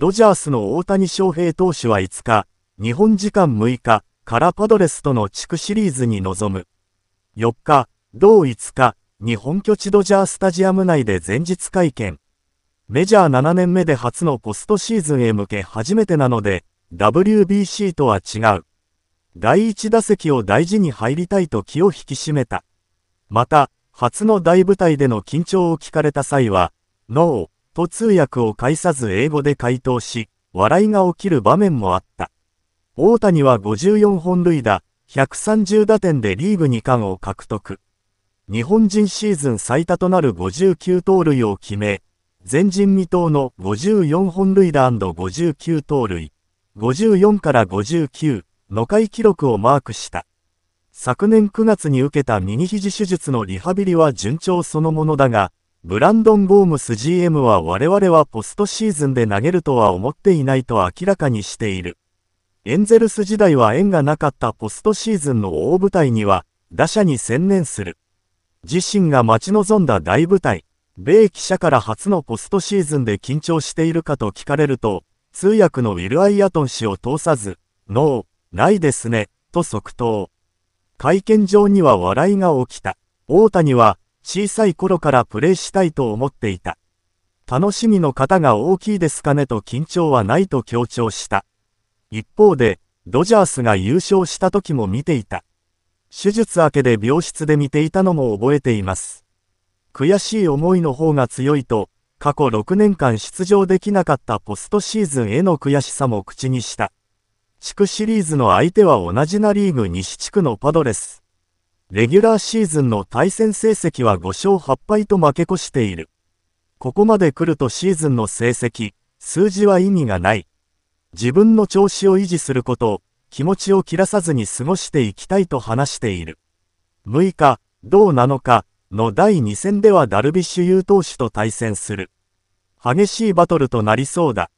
ドジャースの大谷翔平投手は5日、日本時間6日からパドレスとの地区シリーズに臨む。4日、同5日、日本拠地ドジャースタジアム内で前日会見。メジャー7年目で初のポストシーズンへ向け初めてなので、WBC とは違う。第1打席を大事に入りたいと気を引き締めた。また、初の大舞台での緊張を聞かれた際は、ノー、と通訳を介さず英語で回答し、笑いが起きる場面もあった。大谷は54本塁打、130打点でリーグ2冠を獲得。日本人シーズン最多となる59盗塁を決め、前人未到の54本塁打 &59 盗塁、54から59の回記録をマークした。昨年9月に受けた右肘手術のリハビリは順調そのものだが、ブランドン・ゴームス GM は我々はポストシーズンで投げるとは思っていないと明らかにしている。エンゼルス時代は縁がなかったポストシーズンの大舞台には打者に専念する。自身が待ち望んだ大舞台、米記者から初のポストシーズンで緊張しているかと聞かれると、通訳のウィル・アイアトン氏を通さず、ノー、ないですね、と即答。会見場には笑いが起きた。大谷は、小さい頃からプレイしたいと思っていた。楽しみの方が大きいですかねと緊張はないと強調した。一方で、ドジャースが優勝した時も見ていた。手術明けで病室で見ていたのも覚えています。悔しい思いの方が強いと、過去6年間出場できなかったポストシーズンへの悔しさも口にした。地区シリーズの相手は同じなリーグ西地区のパドレス。レギュラーシーズンの対戦成績は5勝8敗と負け越している。ここまで来るとシーズンの成績、数字は意味がない。自分の調子を維持すること、気持ちを切らさずに過ごしていきたいと話している。6日、どうなのか、の第2戦ではダルビッシュ有投手と対戦する。激しいバトルとなりそうだ。